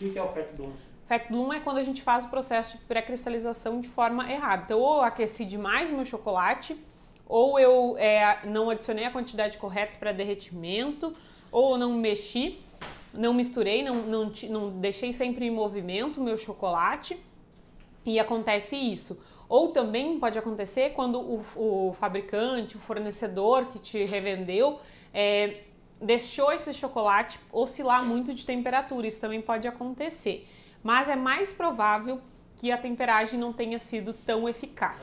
O que é o fat bloom? Fat bloom é quando a gente faz o processo de pré-cristalização de forma errada. Então, ou eu aqueci demais o meu chocolate, ou eu é, não adicionei a quantidade correta para derretimento, ou não mexi, não misturei, não, não, não deixei sempre em movimento o meu chocolate e acontece isso. Ou também pode acontecer quando o, o fabricante, o fornecedor que te revendeu, é, deixou esse chocolate oscilar muito de temperatura, isso também pode acontecer. Mas é mais provável que a temperagem não tenha sido tão eficaz.